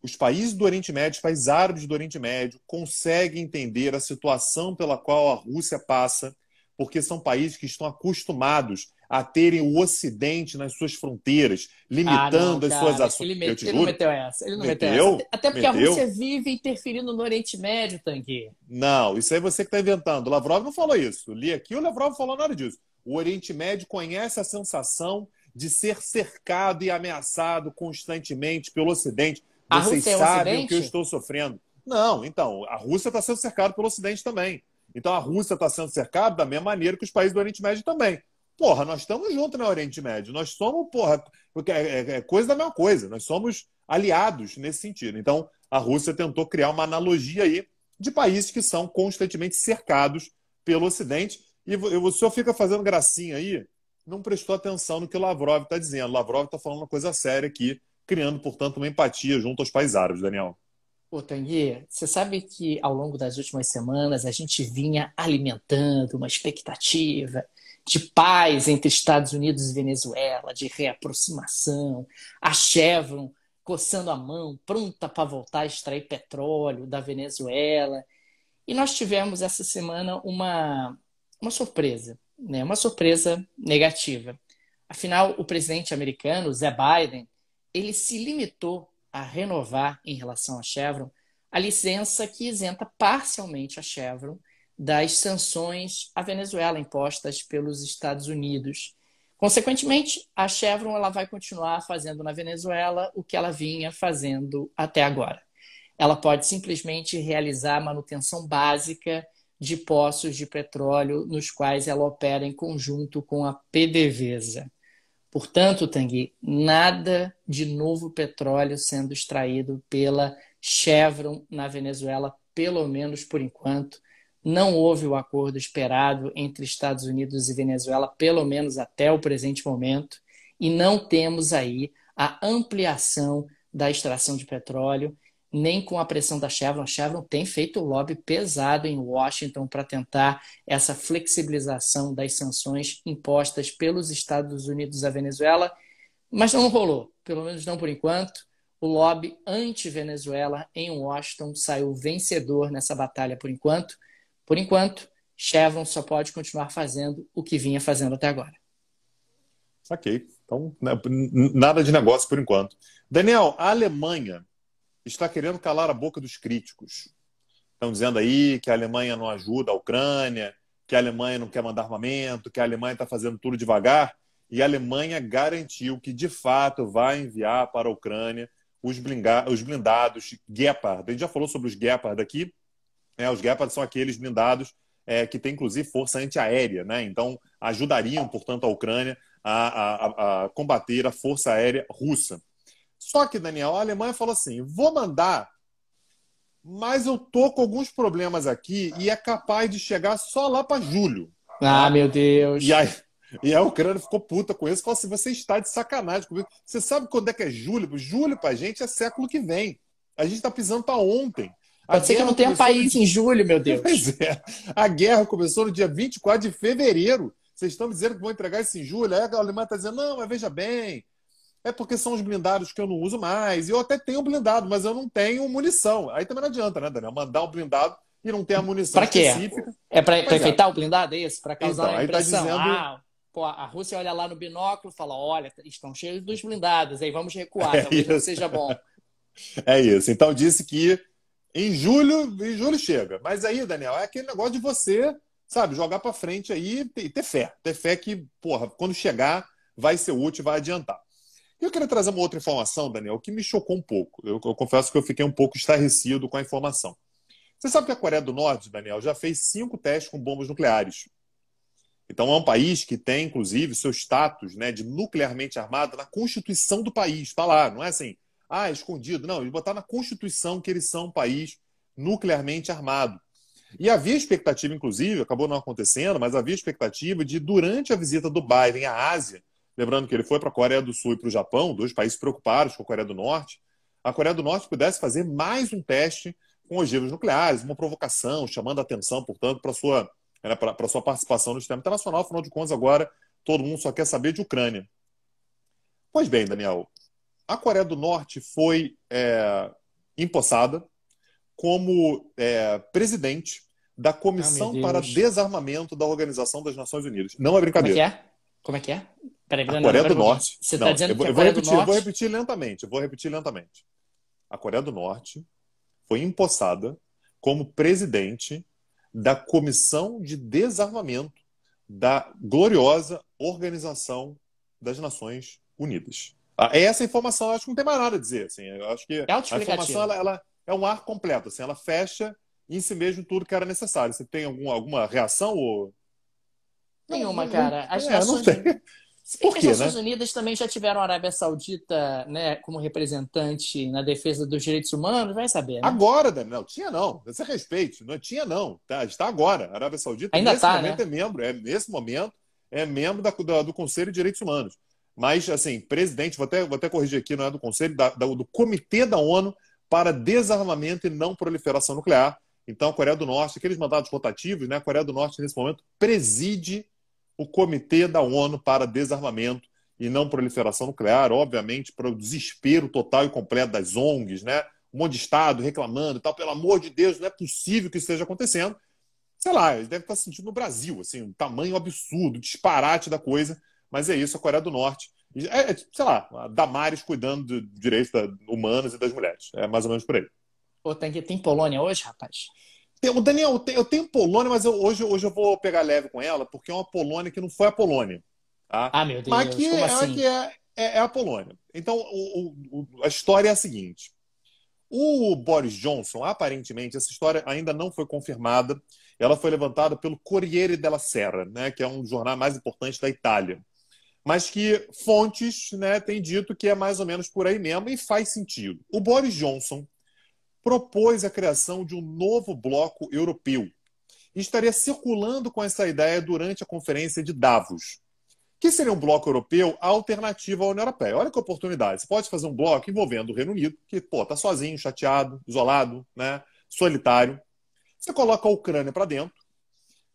os países do Oriente Médio, os países árabes do Oriente Médio, conseguem entender a situação pela qual a Rússia passa, porque são países que estão acostumados a terem o Ocidente nas suas fronteiras, limitando ah, não, as suas ações. Ele, mete, ele não meteu essa. Ele não meteu, meteu essa. Até porque meteu? a Rússia vive interferindo no Oriente Médio, Tanque. Não, isso aí é você que está inventando. O Lavrov não falou isso. Li aqui, o Lavrov falou nada disso. O Oriente Médio conhece a sensação de ser cercado e ameaçado constantemente pelo Ocidente. A Vocês Rússia sabem é o, o que eu estou sofrendo. Não, então, a Rússia está sendo cercada pelo Ocidente também. Então, a Rússia está sendo cercada da mesma maneira que os países do Oriente Médio também porra, nós estamos juntos no Oriente Médio. Nós somos, porra, é, é, é coisa da mesma coisa. Nós somos aliados nesse sentido. Então, a Rússia tentou criar uma analogia aí de países que são constantemente cercados pelo Ocidente. E o senhor fica fazendo gracinha aí, não prestou atenção no que o Lavrov está dizendo. O Lavrov está falando uma coisa séria aqui, criando, portanto, uma empatia junto aos países árabes, Daniel. Ô, Tanguy, você sabe que ao longo das últimas semanas a gente vinha alimentando uma expectativa de paz entre Estados Unidos e Venezuela, de reaproximação, a Chevron coçando a mão, pronta para voltar a extrair petróleo da Venezuela. E nós tivemos essa semana uma, uma surpresa, né? uma surpresa negativa. Afinal, o presidente americano, Zé Biden, ele se limitou a renovar em relação à Chevron a licença que isenta parcialmente a Chevron das sanções à Venezuela impostas pelos Estados Unidos. Consequentemente, a Chevron ela vai continuar fazendo na Venezuela o que ela vinha fazendo até agora. Ela pode simplesmente realizar manutenção básica de poços de petróleo nos quais ela opera em conjunto com a PDVSA. Portanto, Tanguy, nada de novo petróleo sendo extraído pela Chevron na Venezuela, pelo menos por enquanto não houve o acordo esperado entre Estados Unidos e Venezuela, pelo menos até o presente momento, e não temos aí a ampliação da extração de petróleo, nem com a pressão da Chevron. A Chevron tem feito lobby pesado em Washington para tentar essa flexibilização das sanções impostas pelos Estados Unidos à Venezuela, mas não rolou, pelo menos não por enquanto. O lobby anti-Venezuela em Washington saiu vencedor nessa batalha por enquanto. Por enquanto, Chevron só pode continuar fazendo o que vinha fazendo até agora. Ok. Então, né, nada de negócio por enquanto. Daniel, a Alemanha está querendo calar a boca dos críticos. Estão dizendo aí que a Alemanha não ajuda a Ucrânia, que a Alemanha não quer mandar armamento, que a Alemanha está fazendo tudo devagar. E a Alemanha garantiu que, de fato, vai enviar para a Ucrânia os, blindados Gepard. A gente já falou sobre os Gepard aqui, é, os Gepard são aqueles blindados é, que têm, inclusive, força antiaérea, né? Então, ajudariam, portanto, a Ucrânia a, a, a combater a força aérea russa. Só que, Daniel, a Alemanha falou assim: vou mandar, mas eu tô com alguns problemas aqui e é capaz de chegar só lá para julho. Ah, tá? meu Deus. E aí, e a Ucrânia ficou puta com isso. Falou assim: você está de sacanagem comigo. Você sabe quando é que é julho? Julho pra gente é século que vem. A gente está pisando para ontem. Pode a ser que eu não tenha país no... em julho, meu Deus. Pois é. A guerra começou no dia 24 de fevereiro. Vocês estão dizendo que vão entregar isso em julho. Aí a Alemanha está dizendo, não, mas veja bem, é porque são os blindados que eu não uso mais. Eu até tenho blindado, mas eu não tenho munição. Aí também não adianta, né, Daniel? Mandar o um blindado e não ter a munição pra quê? específica. É para é. enfeitar é. o blindado, é isso? Para causar então, a tá impressão. Tá dizendo... ah, pô, a Rússia olha lá no binóculo fala, olha, estão cheios dos blindados, aí vamos recuar, é talvez isso. não seja bom. É isso. Então disse que em julho, em julho chega. Mas aí, Daniel, é aquele negócio de você, sabe, jogar para frente aí e ter fé. Ter fé que, porra, quando chegar, vai ser útil, vai adiantar. Eu queria trazer uma outra informação, Daniel, que me chocou um pouco. Eu, eu confesso que eu fiquei um pouco estarrecido com a informação. Você sabe que a Coreia do Norte, Daniel, já fez cinco testes com bombas nucleares. Então é um país que tem, inclusive, seu status né, de nuclearmente armado na constituição do país. Está lá, não é assim? ah, escondido. Não, eles botaram na Constituição que eles são um país nuclearmente armado. E havia expectativa, inclusive, acabou não acontecendo, mas havia expectativa de, durante a visita do Biden à Ásia, lembrando que ele foi para a Coreia do Sul e para o Japão, dois países preocupados com a Coreia do Norte, a Coreia do Norte pudesse fazer mais um teste com ogivas nucleares, uma provocação, chamando a atenção, portanto, para sua, né, para sua participação no sistema internacional. Afinal de contas, agora todo mundo só quer saber de Ucrânia. Pois bem, Daniel, a Coreia do Norte foi é, empossada como é, presidente da Comissão ah, para Desarmamento da Organização das Nações Unidas. Não é brincadeira. Como é que é? Como é que é? Peraí, a Coreia do Norte. Você está dizendo eu, que a Coreia eu vou repetir, do Norte... eu vou repetir lentamente. Eu vou repetir lentamente. A Coreia do Norte foi empossada como presidente da Comissão de Desarmamento da gloriosa Organização das Nações Unidas. Ah, essa informação acho que não tem mais nada a dizer. Assim. Eu acho que é a informação ela, ela, é um ar completo, assim, ela fecha em si mesmo tudo que era necessário. Você tem algum, alguma reação ou. Nenhuma, não, cara. As é, Nações, Por quê, as Nações né? Unidas também já tiveram a Arábia Saudita né, como representante na defesa dos direitos humanos, vai saber. Né? Agora, Daniel, tinha não. Você respeite, não é? tinha não. Tá, está agora. A Arábia Saudita Ainda nesse tá, momento né? é membro, é nesse momento é membro da, da, do Conselho de Direitos Humanos mas, assim, presidente, vou até, vou até corrigir aqui, não é do Conselho, da, da, do Comitê da ONU para Desarmamento e Não Proliferação Nuclear. Então, a Coreia do Norte, aqueles mandados rotativos, né? A Coreia do Norte, nesse momento, preside o Comitê da ONU para Desarmamento e Não Proliferação Nuclear, obviamente, para o desespero total e completo das ONGs, né? Um monte de Estado reclamando e tal, pelo amor de Deus, não é possível que isso esteja acontecendo. Sei lá, eles devem estar sentindo no Brasil, assim, um tamanho absurdo, disparate da coisa mas é isso, a Coreia do Norte. É, é sei lá, a Damares cuidando de direitos humanos e das mulheres. É mais ou menos por aí. Ô, tem, tem Polônia hoje, rapaz? Tem, o Daniel, eu tenho, eu tenho Polônia, mas eu, hoje, hoje eu vou pegar leve com ela, porque é uma Polônia que não foi a Polônia. Tá? Ah, meu Deus, mas que como é, assim? Que é, é, é a Polônia. Então, o, o, a história é a seguinte. O Boris Johnson, aparentemente, essa história ainda não foi confirmada. Ela foi levantada pelo Corriere della Sera, né, que é um jornal mais importante da Itália mas que fontes né, têm dito que é mais ou menos por aí mesmo e faz sentido. O Boris Johnson propôs a criação de um novo bloco europeu e estaria circulando com essa ideia durante a conferência de Davos, que seria um bloco europeu alternativo à União Europeia. Olha que oportunidade. Você pode fazer um bloco envolvendo o Reino Unido, que está sozinho, chateado, isolado, né, solitário. Você coloca a Ucrânia para dentro,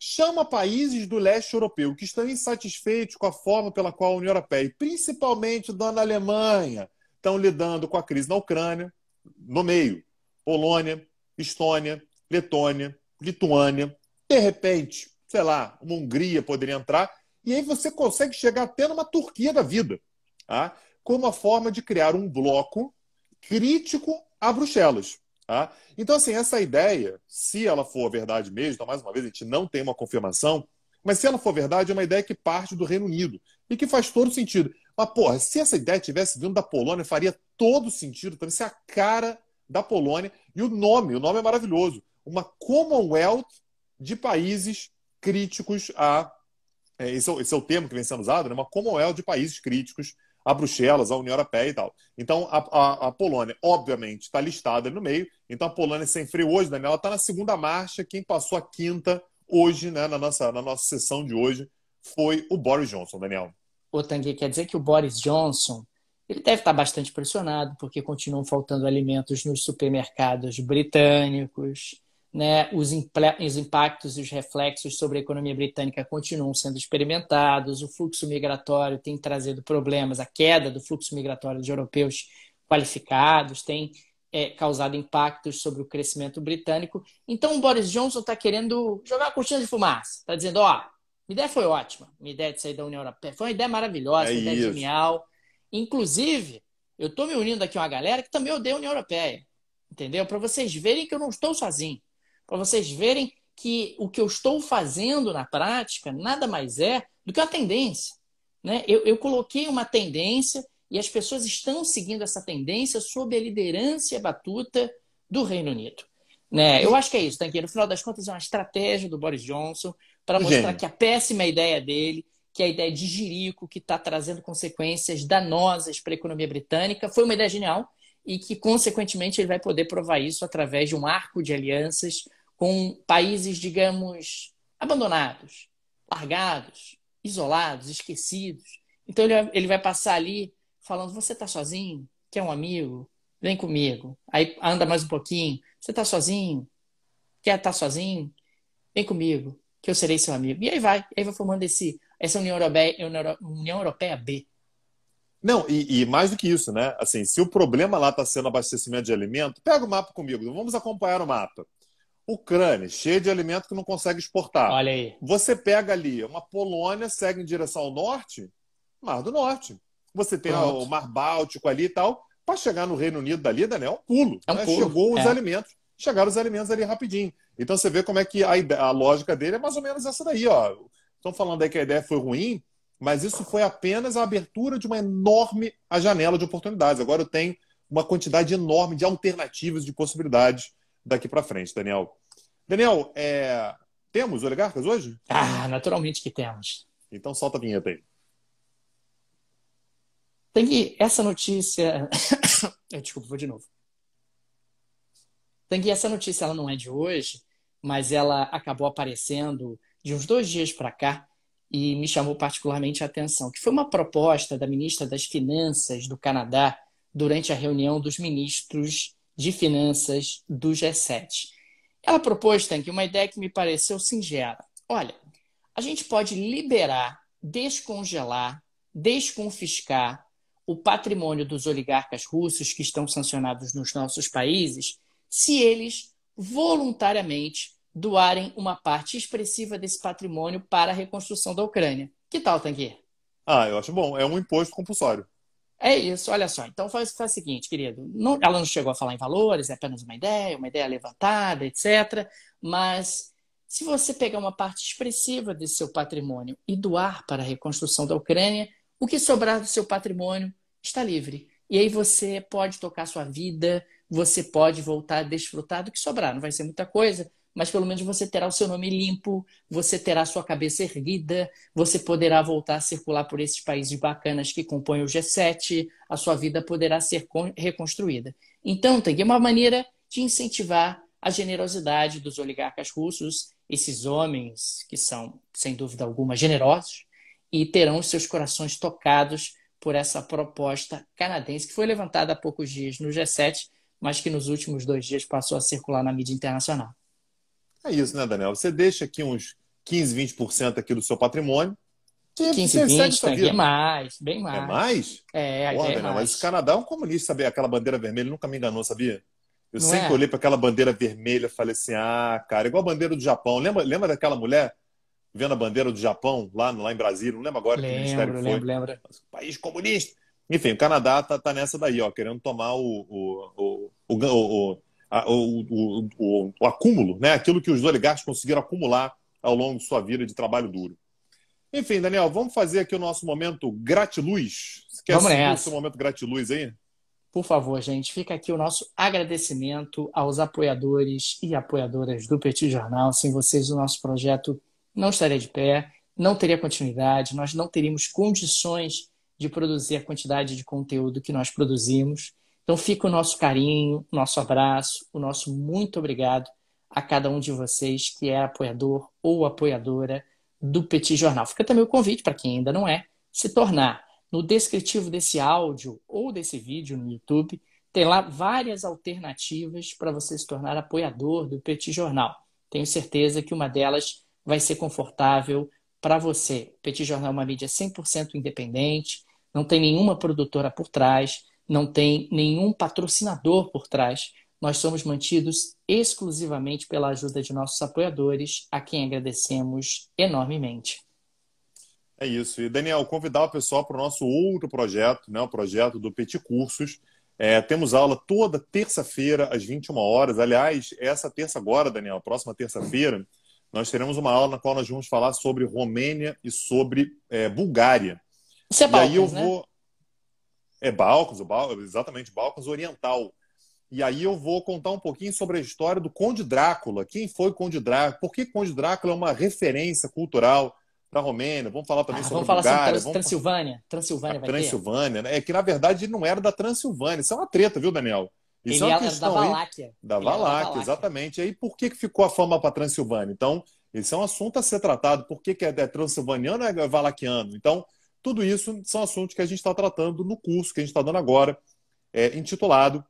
chama países do leste europeu que estão insatisfeitos com a forma pela qual a União Europeia, e principalmente dona Alemanha, estão lidando com a crise na Ucrânia, no meio, Polônia, Estônia, Letônia, Lituânia, de repente, sei lá, uma Hungria poderia entrar, e aí você consegue chegar até numa Turquia da vida, tá? como uma forma de criar um bloco crítico a Bruxelas. Tá? Então, assim, essa ideia, se ela for verdade mesmo, então, mais uma vez, a gente não tem uma confirmação, mas se ela for verdade, é uma ideia que parte do Reino Unido e que faz todo sentido. Mas, porra, se essa ideia tivesse vindo da Polônia, faria todo sentido, também ser a cara da Polônia e o nome, o nome é maravilhoso, uma Commonwealth de países críticos a. É, esse é, esse é o termo que vem sendo usado, né? uma Commonwealth de países críticos a Bruxelas, a União Europeia e tal. Então, a, a, a Polônia, obviamente, está listada no meio. Então, a Polônia sem freio hoje, Daniela, está na segunda marcha. Quem passou a quinta hoje, né, na nossa, na nossa sessão de hoje, foi o Boris Johnson, Daniel. O Tanguy, quer dizer que o Boris Johnson ele deve estar tá bastante pressionado, porque continuam faltando alimentos nos supermercados britânicos né, os, os impactos e os reflexos sobre a economia britânica continuam sendo experimentados, o fluxo migratório tem trazido problemas, a queda do fluxo migratório de europeus qualificados tem é, causado impactos sobre o crescimento britânico. Então, o Boris Johnson está querendo jogar a cortina de fumaça, está dizendo: ó, minha ideia foi ótima, minha ideia de sair da União Europeia foi uma ideia maravilhosa, é uma ideia genial. Inclusive, eu estou me unindo aqui a uma galera que também odeia a União Europeia, entendeu? Para vocês verem que eu não estou sozinho para vocês verem que o que eu estou fazendo na prática nada mais é do que uma tendência. Né? Eu, eu coloquei uma tendência e as pessoas estão seguindo essa tendência sob a liderança batuta do Reino Unido. Né? Eu acho que é isso, Tanqueiro. No final das contas, é uma estratégia do Boris Johnson para mostrar Gênio. que é a péssima ideia dele, que é a ideia de jirico, que está trazendo consequências danosas para a economia britânica, foi uma ideia genial e que, consequentemente, ele vai poder provar isso através de um arco de alianças com países, digamos, abandonados, largados, isolados, esquecidos. Então ele vai, ele vai passar ali falando: você está sozinho? Quer um amigo? Vem comigo. Aí anda mais um pouquinho. Você está sozinho? Quer estar tá sozinho? Vem comigo, que eu serei seu amigo. E aí vai, aí vai formando esse, essa União Europeia, União Europeia B. Não, e, e, mais do que isso, né? Assim, se o problema lá está sendo abastecimento de alimento, pega o mapa comigo, vamos acompanhar o mapa. Ucrânia, cheia de alimento que não consegue exportar. Olha aí. Você pega ali uma Polônia, segue em direção ao norte, Mar do Norte. Você tem Pronto. o Mar Báltico ali e tal. Para chegar no Reino Unido dali, Daniel, é um pulo. É um né? pulo. Chegou os é. alimentos. Chegaram os alimentos ali rapidinho. Então você vê como é que a, ideia, a lógica dele é mais ou menos essa daí. ó. Estão falando aí que a ideia foi ruim, mas isso foi apenas a abertura de uma enorme janela de oportunidades. Agora eu tenho uma quantidade enorme de alternativas, de possibilidades daqui para frente, Daniel. Daniel, é... temos oligarcas hoje? Ah, naturalmente que temos. Então solta a vinheta aí. Tem que. Essa notícia. Desculpa, vou de novo. Tanguy, essa notícia ela não é de hoje, mas ela acabou aparecendo de uns dois dias para cá e me chamou particularmente a atenção, que foi uma proposta da ministra das Finanças do Canadá durante a reunião dos ministros de Finanças do G7. Ela propôs, Tanque, uma ideia que me pareceu singela. Olha, a gente pode liberar, descongelar, desconfiscar o patrimônio dos oligarcas russos que estão sancionados nos nossos países, se eles voluntariamente doarem uma parte expressiva desse patrimônio para a reconstrução da Ucrânia. Que tal, Tanque? Ah, eu acho bom. É um imposto compulsório. É isso, olha só. Então faz, faz o seguinte, querido. Não, ela não chegou a falar em valores, é apenas uma ideia, uma ideia levantada, etc. Mas se você pegar uma parte expressiva desse seu patrimônio e doar para a reconstrução da Ucrânia, o que sobrar do seu patrimônio está livre. E aí você pode tocar sua vida, você pode voltar a desfrutar do que sobrar. Não vai ser muita coisa, mas pelo menos você terá o seu nome limpo, você terá sua cabeça erguida, você poderá voltar a circular por esses países bacanas que compõem o G7, a sua vida poderá ser reconstruída. Então, tem é uma maneira de incentivar a generosidade dos oligarcas russos, esses homens que são, sem dúvida alguma, generosos e terão os seus corações tocados por essa proposta canadense que foi levantada há poucos dias no G7, mas que nos últimos dois dias passou a circular na mídia internacional. É isso, né, Daniel? Você deixa aqui uns 15, 20% aqui do seu patrimônio. Que 15, 20, aqui é mais, bem mais. É mais? É, a Pô, Daniel, mais. Mas o Canadá é um comunista, sabia? Aquela bandeira vermelha nunca me enganou, sabia? Eu Não sempre é? olhei para aquela bandeira vermelha e falei assim, ah, cara, igual a bandeira do Japão. Lembra, lembra daquela mulher vendo a bandeira do Japão lá, lá em Brasília? Não lembro agora lembro, que ministério lembro, foi. Lembro, lembro. País comunista. Enfim, o Canadá tá, tá nessa daí, ó, querendo tomar o, o, o, o, o o, o, o, acúmulo, né? aquilo que os oligarcas conseguiram acumular ao longo de sua vida de trabalho duro. Enfim, Daniel, vamos fazer aqui o nosso momento gratiluz. Você quer vamos nessa. o seu momento gratiluz aí? Por favor, gente, fica aqui o nosso agradecimento aos apoiadores e apoiadoras do Petit Jornal. Sem vocês, o nosso projeto não estaria de pé, não teria continuidade, nós não teríamos condições de produzir a quantidade de conteúdo que nós produzimos. Então fica o nosso carinho, o nosso abraço, o nosso muito obrigado a cada um de vocês que é apoiador ou apoiadora do Petit Jornal. Fica também o convite para quem ainda não é, se tornar. No descritivo desse áudio ou desse vídeo no YouTube, tem lá várias alternativas para você se tornar apoiador do Petit Jornal. Tenho certeza que uma delas vai ser confortável para você. O Petit Jornal é uma mídia 100% independente, não tem nenhuma produtora por trás, não tem nenhum patrocinador por trás. Nós somos mantidos exclusivamente pela ajuda de nossos apoiadores, a quem agradecemos enormemente. É isso. E, Daniel, convidar o pessoal para o nosso outro projeto, né? o projeto do Petit Cursos. É, temos aula toda terça-feira, às 21 horas. Aliás, essa terça agora, Daniel, próxima terça-feira, nós teremos uma aula na qual nós vamos falar sobre Romênia e sobre é, Bulgária. Isso é Balcãs, e aí eu né? vou. Né? É Balcãs, exatamente, Balcãs Oriental. E aí eu vou contar um pouquinho sobre a história do Conde Drácula. Quem foi Conde Drácula? Por que Conde Drácula é uma referência cultural para a Romênia? Vamos falar também ah, sobre vamos falar Bulgária. Sobre Trans vamos... Transilvânia. Transilvânia, ah, vai Transilvânia, né? É que, na verdade, ele não era da Transilvânia. Isso é uma treta, viu, Daniel? Isso é ele é uma questão da Valáquia. Aí, da, Valáquia, exatamente. E aí, por que, que ficou a fama para Transilvânia? Então, esse é um assunto a ser tratado. Por que, que é, é transilvaniano ou é valaquiano? Então, tudo isso são assuntos que a gente está tratando no curso que a gente está dando agora, é, intitulado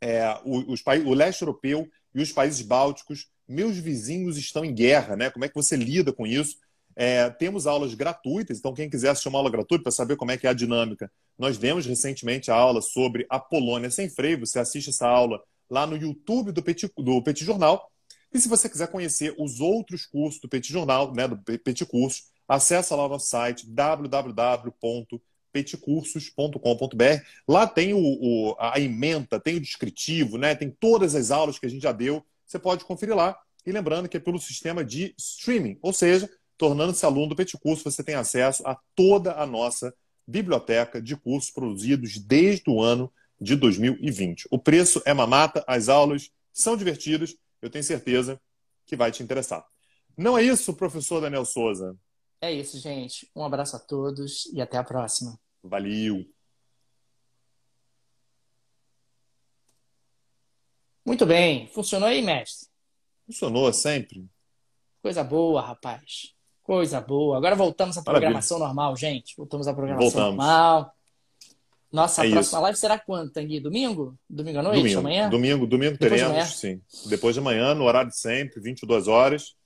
é, o, os, o Leste Europeu e os Países Bálticos, Meus Vizinhos Estão em Guerra, né? Como é que você lida com isso? É, temos aulas gratuitas, então quem quiser assistir uma aula gratuita para saber como é que é a dinâmica, nós demos recentemente a aula sobre a Polônia sem freio, você assiste essa aula lá no YouTube do Petit, do Petit Jornal. E se você quiser conhecer os outros cursos do Petit Jornal, né, do Petit Curso. Acesse lá o nosso site www.petcursos.com.br. Lá tem o, o, a ementa, tem o descritivo, né? tem todas as aulas que a gente já deu. Você pode conferir lá. E lembrando que é pelo sistema de streaming, ou seja, tornando-se aluno do Peticurso, você tem acesso a toda a nossa biblioteca de cursos produzidos desde o ano de 2020. O preço é mamata, as aulas são divertidas, eu tenho certeza que vai te interessar. Não é isso, professor Daniel Souza? É isso, gente. Um abraço a todos e até a próxima. Valeu! Muito bem. Funcionou aí, mestre? Funcionou sempre. Coisa boa, rapaz. Coisa boa. Agora voltamos à programação Maravilha. normal, gente. Voltamos à programação voltamos. normal. Nossa, é a próxima isso. live será quando, Tanguy? Domingo? Domingo à noite? Domingo. Amanhã? Domingo, domingo Depois teremos, de sim. Depois de amanhã, no horário de sempre, 22 horas.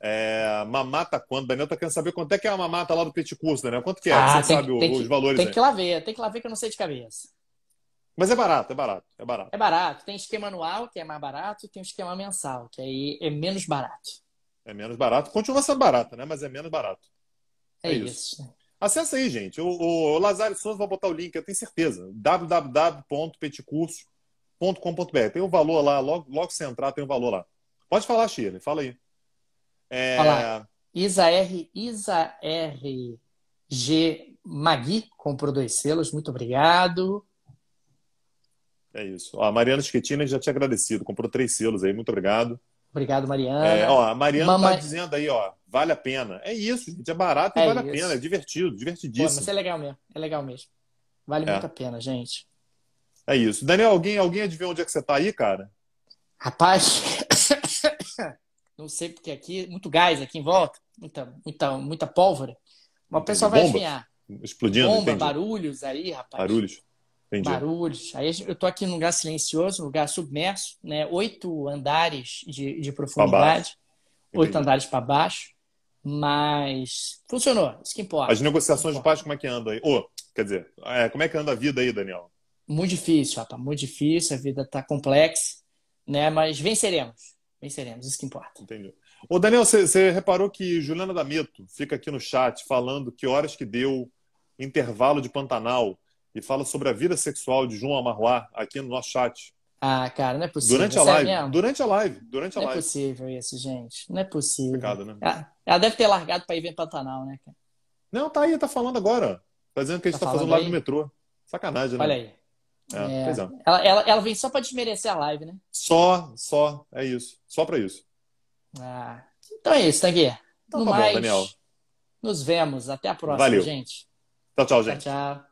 É, mamata quanto? Daniel tá querendo saber quanto é que é a mamata lá do PetiCurso Curso, Daniel. Quanto que é? Ah, você sabe os que, valores. Tem aí. que lá ver, tem que lá ver que eu não sei de cabeça. Mas é barato, é barato, é barato. É barato. Tem esquema anual, que é mais barato, e tem esquema mensal, que aí é menos barato. É menos barato. Continua sendo barato, né? Mas é menos barato. É, é isso. isso. Acessa aí, gente. O, o Lazaro Souza vai botar o link, eu tenho certeza. www.peticurso.com.br. Tem o um valor lá, logo, logo você entrar, tem o um valor lá. Pode falar, Shirley, fala aí. É... Olha lá. É. Isa R. G. Magui comprou dois selos, muito obrigado. É isso. Ó, a Mariana Schettini já tinha agradecido, comprou três selos aí, muito obrigado. Obrigado, Mariana. É, ó, a Mariana tá Mama... dizendo aí, ó, vale a pena. É isso, gente, é barato e é vale isso. a pena, é divertido, divertidíssimo. Pô, mas é legal mesmo, é legal mesmo. Vale é. muito a pena, gente. É isso. Daniel, alguém, alguém adivinha onde é que você está aí, cara? Rapaz, Não sei porque aqui, é muito gás aqui em volta, muita, muita, muita pólvora. Uma pessoa vai adivinhar. Explodindo, Bomba, entendi. barulhos aí, rapaz. Barulhos. Entendi. Barulhos. Aí eu tô aqui num lugar silencioso, um lugar submerso, né? Oito andares de, de profundidade. Oito andares para baixo. Mas funcionou, isso que importa. As negociações importa. de paz, como é que anda aí? Ô, oh, quer dizer, é, como é que anda a vida aí, Daniel? Muito difícil, rapaz, muito difícil, a vida tá complexa, né? Mas venceremos venceremos, isso que importa. Entendeu. Ô, Daniel, você reparou que Juliana D'Ameto fica aqui no chat falando que horas que deu intervalo de Pantanal e fala sobre a vida sexual de João Amarroá aqui no nosso chat. Ah, cara, não é possível. Durante a live. Mesmo? Durante a live. Durante a não é live. é possível isso, gente. Não é possível. né? Ela, ela deve ter largado para ir ver Pantanal, né, cara? Não, tá aí, tá falando agora. Tá dizendo que a gente tá, tá fazendo live no metrô. Sacanagem, né? Olha aí. É, é, pois é. Ela, ela, ela vem só para desmerecer a live, né? Só, só, é isso. Só para isso. Ah, então é isso, Tanguy. Então no tá mais, bom, Daniel. Nos vemos. Até a próxima, Valeu. gente. Tchau, tchau, gente. Tchau, tchau.